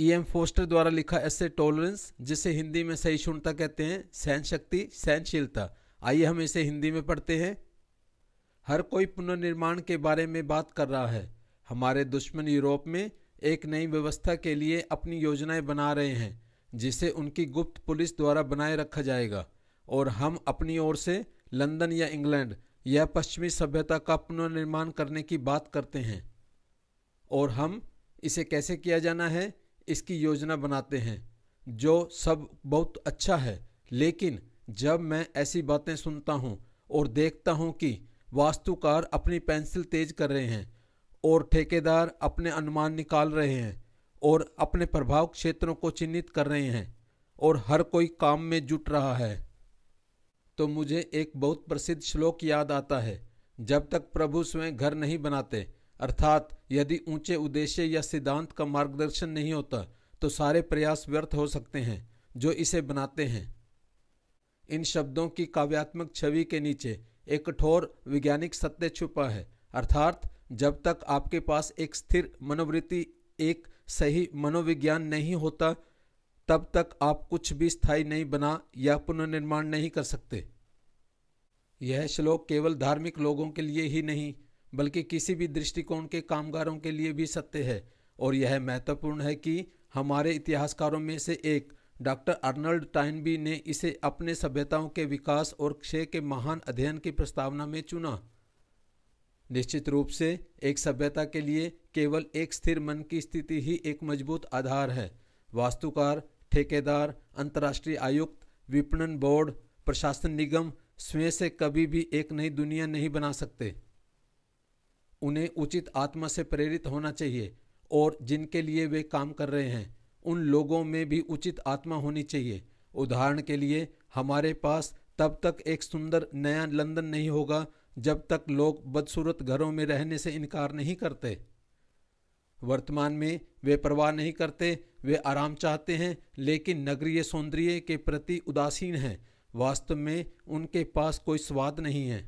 E M Forster द्वारा लिखा ऐसे टॉलरेंस जिसे हिंदी में सही सहिष्णुता कहते हैं सहन शक्ति सहनशीलता आइए हम इसे हिंदी में पढ़ते हैं हर कोई पुनर्निर्माण के बारे में बात कर रहा है हमारे दुश्मन यूरोप में एक नई व्यवस्था के लिए अपनी योजनाएं बना रहे हैं जिसे उनकी गुप्त पुलिस द्वारा बनाए रखा जाएगा और हम अपनी ओर से लंदन या इंग्लैंड या पश्चिमी सभ्यता का पुनर्निर्माण करने की बात करते हैं और हम इसे कैसे किया जाना है इसकी योजना बनाते हैं जो सब बहुत अच्छा है लेकिन जब मैं ऐसी बातें सुनता हूँ और देखता हूँ कि वास्तुकार अपनी पेंसिल तेज कर रहे हैं और ठेकेदार अपने अनुमान निकाल रहे हैं और अपने प्रभाव क्षेत्रों को चिन्हित कर रहे हैं और हर कोई काम में जुट रहा है तो मुझे एक बहुत प्रसिद्ध श्लोक याद आता है जब तक प्रभु स्वयं घर नहीं बनाते अर्थात यदि ऊंचे उद्देश्य या सिद्धांत का मार्गदर्शन नहीं होता तो सारे प्रयास व्यर्थ हो सकते हैं जो इसे बनाते हैं इन शब्दों की काव्यात्मक छवि के नीचे एक कठोर वैज्ञानिक सत्य छुपा है अर्थात जब तक आपके पास एक स्थिर मनोवृत्ति एक सही मनोविज्ञान नहीं होता तब तक आप कुछ भी स्थायी नहीं बना या पुनर्निर्माण नहीं कर सकते यह श्लोक केवल धार्मिक लोगों के लिए ही नहीं बल्कि किसी भी दृष्टिकोण के कामगारों के लिए भी सत्य है और यह महत्वपूर्ण है कि हमारे इतिहासकारों में से एक डॉक्टर अर्नल्ड टाइनबी ने इसे अपने सभ्यताओं के विकास और क्षय के महान अध्ययन की प्रस्तावना में चुना निश्चित रूप से एक सभ्यता के लिए केवल एक स्थिर मन की स्थिति ही एक मजबूत आधार है वास्तुकार ठेकेदार अंतर्राष्ट्रीय आयुक्त विपणन बोर्ड प्रशासन निगम स्वयं से कभी भी एक नई दुनिया नहीं बना सकते उन्हें उचित आत्मा से प्रेरित होना चाहिए और जिनके लिए वे काम कर रहे हैं उन लोगों में भी उचित आत्मा होनी चाहिए उदाहरण के लिए हमारे पास तब तक एक सुंदर नया लंदन नहीं होगा जब तक लोग बदसूरत घरों में रहने से इनकार नहीं करते वर्तमान में वे परवाह नहीं करते वे आराम चाहते हैं लेकिन नगरीय सौंदर्य के प्रति उदासीन हैं वास्तव में उनके पास कोई स्वाद नहीं है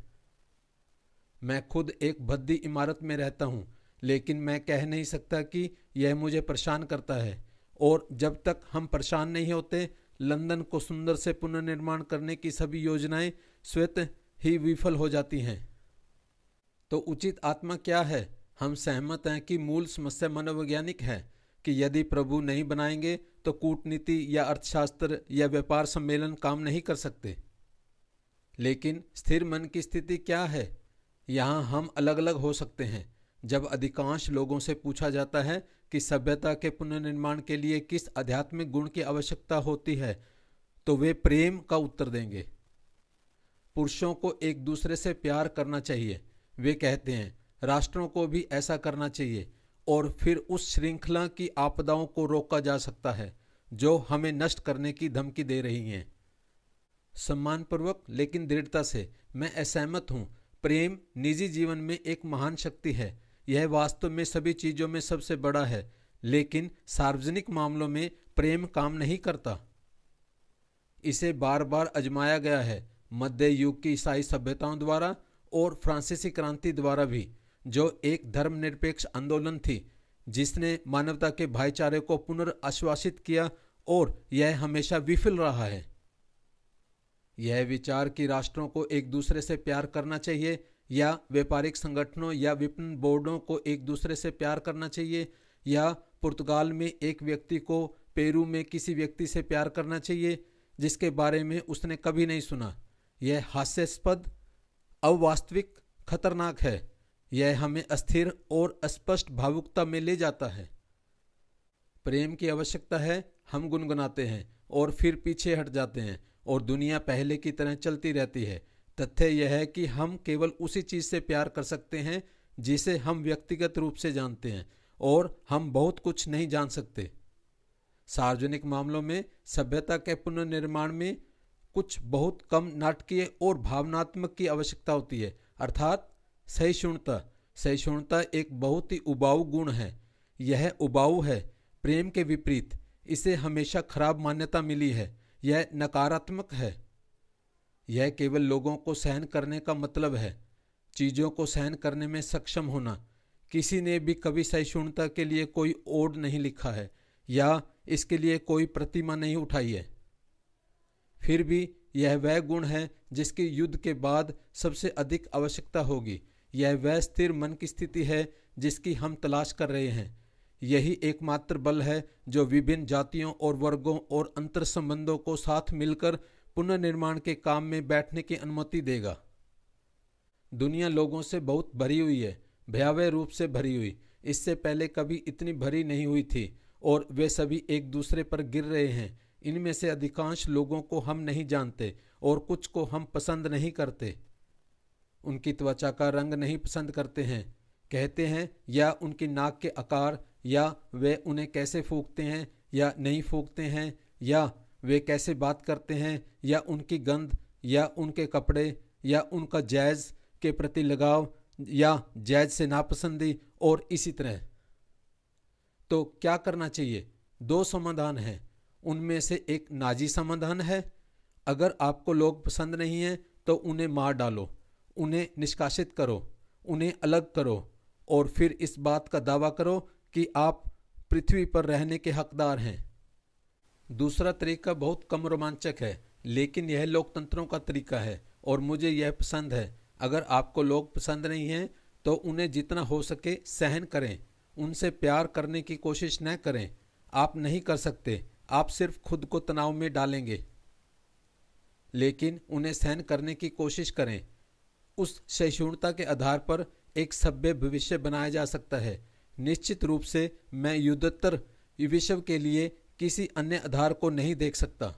मैं खुद एक भद्दी इमारत में रहता हूँ लेकिन मैं कह नहीं सकता कि यह मुझे परेशान करता है और जब तक हम परेशान नहीं होते लंदन को सुंदर से पुनर्निर्माण करने की सभी योजनाएं श्वेत ही विफल हो जाती हैं तो उचित आत्मा क्या है हम सहमत हैं कि मूल समस्या मनोवैज्ञानिक है कि यदि प्रभु नहीं बनाएंगे तो कूटनीति या अर्थशास्त्र या व्यापार सम्मेलन काम नहीं कर सकते लेकिन स्थिर मन की स्थिति क्या है यहाँ हम अलग अलग हो सकते हैं जब अधिकांश लोगों से पूछा जाता है कि सभ्यता के पुनर्निर्माण के लिए किस आध्यात्मिक गुण की आवश्यकता होती है तो वे प्रेम का उत्तर देंगे पुरुषों को एक दूसरे से प्यार करना चाहिए वे कहते हैं राष्ट्रों को भी ऐसा करना चाहिए और फिर उस श्रृंखला की आपदाओं को रोका जा सकता है जो हमें नष्ट करने की धमकी दे रही हैं सम्मानपूर्वक लेकिन दृढ़ता से मैं असहमत हूं प्रेम निजी जीवन में एक महान शक्ति है यह वास्तव में सभी चीजों में सबसे बड़ा है लेकिन सार्वजनिक मामलों में प्रेम काम नहीं करता इसे बार बार अजमाया गया है मध्य युग की ईसाई सभ्यताओं द्वारा और फ्रांसीसी क्रांति द्वारा भी जो एक धर्मनिरपेक्ष आंदोलन थी जिसने मानवता के भाईचारे को पुनर्आश्वासित किया और यह हमेशा विफल रहा है यह विचार कि राष्ट्रों को एक दूसरे से प्यार करना चाहिए या व्यापारिक संगठनों या विपणन बोर्डों को एक दूसरे से प्यार करना चाहिए या पुर्तगाल में एक व्यक्ति को पेरू में किसी व्यक्ति से प्यार करना चाहिए जिसके बारे में उसने कभी नहीं सुना यह हास्यास्पद अवास्तविक खतरनाक है यह हमें अस्थिर और अस्पष्ट भावुकता में ले जाता है प्रेम की आवश्यकता है हम गुनगुनाते हैं और फिर पीछे हट जाते हैं और दुनिया पहले की तरह चलती रहती है तथ्य यह है कि हम केवल उसी चीज़ से प्यार कर सकते हैं जिसे हम व्यक्तिगत रूप से जानते हैं और हम बहुत कुछ नहीं जान सकते सार्वजनिक मामलों में सभ्यता के पुनर्निर्माण में कुछ बहुत कम नाटकीय और भावनात्मक की आवश्यकता होती है अर्थात सहिष्णुता सहिष्णुता एक बहुत ही उबाऊ गुण है यह उबाऊ है प्रेम के विपरीत इसे हमेशा खराब मान्यता मिली है यह नकारात्मक है यह केवल लोगों को सहन करने का मतलब है चीज़ों को सहन करने में सक्षम होना किसी ने भी कभी सहिष्णुता के लिए कोई ओड नहीं लिखा है या इसके लिए कोई प्रतिमा नहीं उठाई है फिर भी यह वह गुण है जिसकी युद्ध के बाद सबसे अधिक आवश्यकता होगी यह वह स्थिर मन की स्थिति है जिसकी हम तलाश कर रहे हैं यही एकमात्र बल है जो विभिन्न जातियों और वर्गों और अंतर संबंधों को साथ मिलकर पुनर्निर्माण के काम में बैठने की अनुमति देगा दुनिया लोगों से बहुत भरी हुई है भयावह रूप से भरी हुई इससे पहले कभी इतनी भरी नहीं हुई थी और वे सभी एक दूसरे पर गिर रहे हैं इनमें से अधिकांश लोगों को हम नहीं जानते और कुछ को हम पसंद नहीं करते उनकी त्वचा का रंग नहीं पसंद करते हैं कहते हैं या उनकी नाक के आकार या वे उन्हें कैसे फूकते हैं या नहीं फूकते हैं या वे कैसे बात करते हैं या उनकी गंध या उनके कपड़े या उनका जैज़ के प्रति लगाव या जैज़ से नापसंदी और इसी तरह तो क्या करना चाहिए दो समाधान हैं उनमें से एक नाजी समाधान है अगर आपको लोग पसंद नहीं हैं तो उन्हें मार डालो उन्हें निष्कासित करो उन्हें अलग करो और फिर इस बात का दावा करो कि आप पृथ्वी पर रहने के हकदार हैं दूसरा तरीका बहुत कम रोमांचक है लेकिन यह लोकतंत्रों का तरीका है और मुझे यह पसंद है अगर आपको लोग पसंद नहीं हैं तो उन्हें जितना हो सके सहन करें उनसे प्यार करने की कोशिश न करें आप नहीं कर सकते आप सिर्फ खुद को तनाव में डालेंगे लेकिन उन्हें सहन करने की कोशिश करें उस सहिष्णुता के आधार पर एक सभ्य भविष्य बनाया जा सकता है निश्चित रूप से मैं युद्धोत्तर विश्व के लिए किसी अन्य आधार को नहीं देख सकता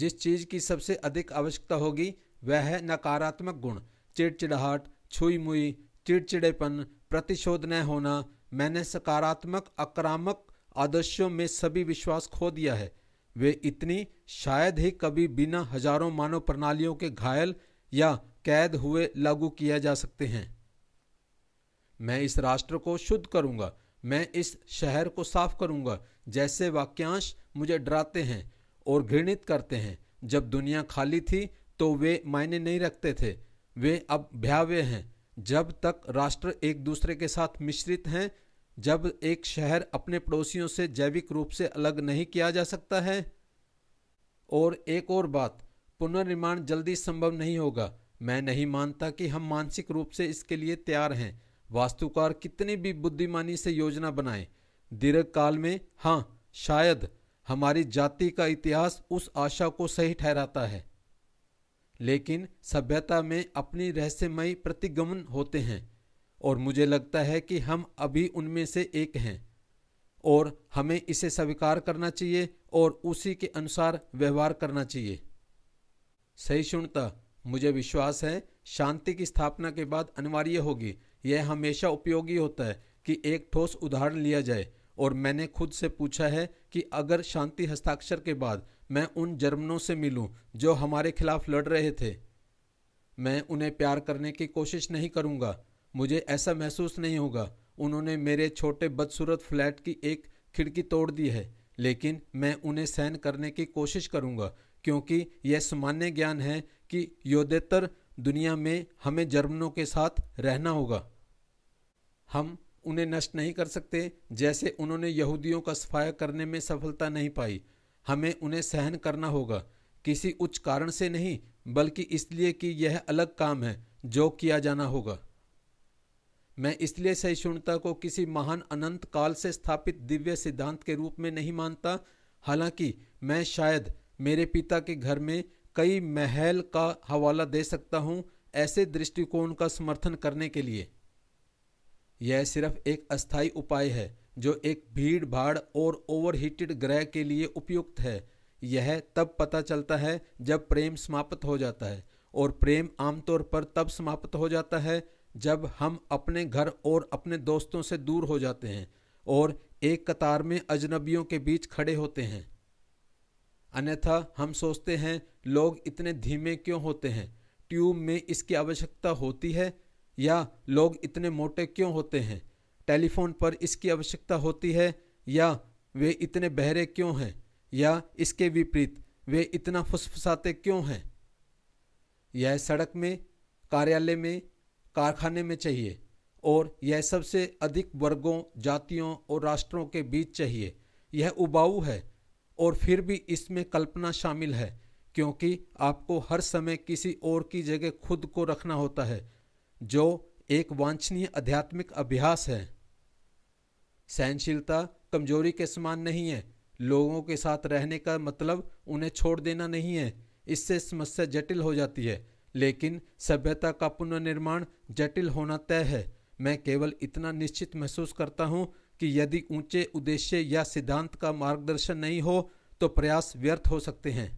जिस चीज की सबसे अधिक आवश्यकता होगी वह है नकारात्मक गुण चिड़चिड़ाहट छुई मुई चिड़चिड़ेपन प्रतिशोध न होना मैंने सकारात्मक आक्रामक आदर्शों में सभी विश्वास खो दिया है वे इतनी शायद ही कभी बिना हजारों मानव प्रणालियों के घायल या कैद हुए लागू किया जा सकते हैं मैं इस राष्ट्र को शुद्ध करूंगा मैं इस शहर को साफ करूंगा जैसे वाक्यांश मुझे डराते हैं और घृणित करते हैं जब दुनिया खाली थी तो वे मायने नहीं रखते थे वे अब भयावह हैं जब तक राष्ट्र एक दूसरे के साथ मिश्रित हैं जब एक शहर अपने पड़ोसियों से जैविक रूप से अलग नहीं किया जा सकता है और एक और बात पुनर्निर्माण जल्दी संभव नहीं होगा मैं नहीं मानता कि हम मानसिक रूप से इसके लिए तैयार हैं वास्तुकार कितनी भी बुद्धिमानी से योजना बनाए दीर्घ काल में हाँ शायद हमारी जाति का इतिहास उस आशा को सही ठहराता है लेकिन सभ्यता में अपनी रहस्यमयी प्रतिगमन होते हैं और मुझे लगता है कि हम अभी उनमें से एक हैं और हमें इसे स्वीकार करना चाहिए और उसी के अनुसार व्यवहार करना चाहिए सही सुनता मुझे विश्वास है शांति की स्थापना के बाद अनिवार्य होगी यह हमेशा उपयोगी होता है कि एक ठोस उदाहरण लिया जाए और मैंने खुद से पूछा है कि अगर शांति हस्ताक्षर के बाद मैं उन जर्मनों से मिलूं जो हमारे खिलाफ लड़ रहे थे मैं उन्हें प्यार करने की कोशिश नहीं करूंगा मुझे ऐसा महसूस नहीं होगा उन्होंने मेरे छोटे बदसूरत फ्लैट की एक खिड़की तोड़ दी है लेकिन मैं उन्हें सहन करने की कोशिश करूंगा क्योंकि यह सामान्य ज्ञान है कि योद्धेतर दुनिया में हमें जर्मनों के साथ रहना होगा हम उन्हें नष्ट नहीं कर सकते जैसे उन्होंने यहूदियों का सफाया करने में सफलता नहीं पाई हमें उन्हें सहन करना होगा किसी उच्च कारण से नहीं बल्कि इसलिए कि यह अलग काम है जो किया जाना होगा मैं इसलिए सहिष्णुता को किसी महान अनंत काल से स्थापित दिव्य सिद्धांत के रूप में नहीं मानता हालांकि मैं शायद मेरे पिता के घर में कई महल का हवाला दे सकता हूं ऐसे दृष्टिकोण का समर्थन करने के लिए यह सिर्फ एक अस्थायी उपाय है जो एक भीड़ भाड़ और ओवरहीटेड ग्रह के लिए उपयुक्त है यह तब पता चलता है जब प्रेम समाप्त हो जाता है और प्रेम आमतौर पर तब समाप्त हो जाता है जब हम अपने घर और अपने दोस्तों से दूर हो जाते हैं और एक कतार में अजनबियों के बीच खड़े होते हैं अन्यथा हम सोचते हैं लोग इतने धीमे क्यों होते हैं ट्यूब में इसकी आवश्यकता होती है या लोग इतने मोटे क्यों होते हैं टेलीफोन पर इसकी आवश्यकता होती है या वे इतने बहरे क्यों हैं या इसके विपरीत वे इतना फुसफुसाते क्यों हैं यह सड़क में कार्यालय में कारखाने में चाहिए और यह सबसे अधिक वर्गों जातियों और राष्ट्रों के बीच चाहिए यह उबाऊ है और फिर भी इसमें कल्पना शामिल है क्योंकि आपको हर समय किसी और की जगह खुद को रखना होता है जो एक वांछनीय आध्यात्मिक अभ्यास है सहनशीलता कमजोरी के समान नहीं है लोगों के साथ रहने का मतलब उन्हें छोड़ देना नहीं है इससे समस्या जटिल हो जाती है लेकिन सभ्यता का पुनर्निर्माण जटिल होना तय है मैं केवल इतना निश्चित महसूस करता हूँ कि यदि ऊंचे उद्देश्य या सिद्धांत का मार्गदर्शन नहीं हो तो प्रयास व्यर्थ हो सकते हैं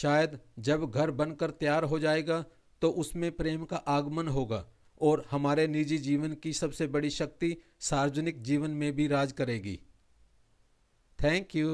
शायद जब घर बनकर तैयार हो जाएगा तो उसमें प्रेम का आगमन होगा और हमारे निजी जीवन की सबसे बड़ी शक्ति सार्वजनिक जीवन में भी राज करेगी थैंक यू